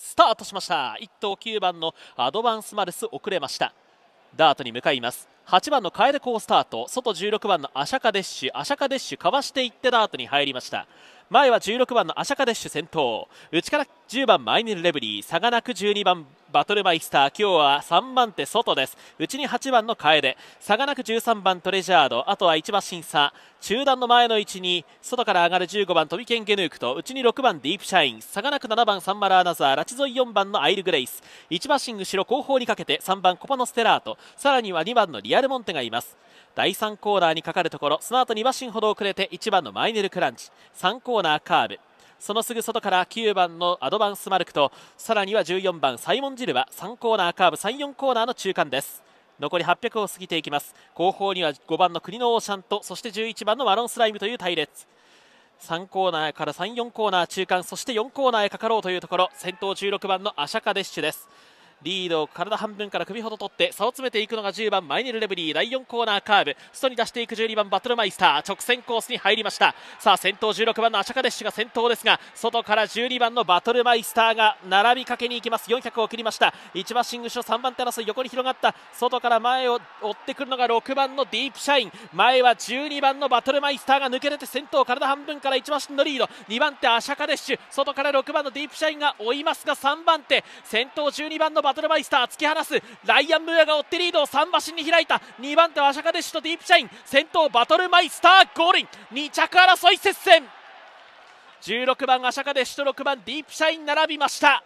スタートしました1頭9番のアドバンスマルス遅れましたダートに向かいます8番のカエデコースタート外16番のアシャカデッシュアシャカデッシュかわしていってダートに入りました前は16番のアシャカデッシュ先頭内から10番マイネル・レブリー差がなく12番バトルマイスター今日は3番手外です内に8番の楓差がなく13番トレジャードあとは1馬審査中段の前の位置に外から上がる15番トビケン・ゲヌークと内に6番ディープシャイン差がなく7番サンマラーナザーラチゾイ4番のアイル・グレイス1馬シ後ろ後方にかけて3番コパノ・ステラートさらには2番のリアル・モンテがいます第3コーナーにかかるところその後2馬身ほど遅れて1番のマイネル・クランチ3コーナーカーブそのすぐ外から9番のアドバンスマルクとさらには14番サイモン・ジルは3コーナーカーブ34コーナーの中間です残り800を過ぎていきます後方には5番の国のオーシャンとそして11番のワロンスライムという隊列3コーナーから34コーナー中間そして4コーナーへかかろうというところ先頭16番のアシャカデッシュですリードを体半分から首ほど取って差を詰めていくのが10番マイネル・レブリー第4コーナーカーブ外に出していく12番バトルマイスター直線コースに入りましたさあ先頭16番のアシャカデッシュが先頭ですが外から12番のバトルマイスターが並びかけに行きます400を切りました1馬身後ろ3番手争い横に広がった外から前を追ってくるのが6番のディープシャイン前は12番のバトルマイスターが抜け出て先頭体半分から1馬身のリード2番手アシャカデッシュ外から6番のディープシャインが追いますが3番手先頭12番のバトルマイスター突き放すライアン・ムーアが追ってリードを3馬身に開いた2番手はアシャカデッシュとディープシャイン先頭バトルマイスターゴールイン2着争い接戦16番アシャカデッシュと6番ディープシャイン並びました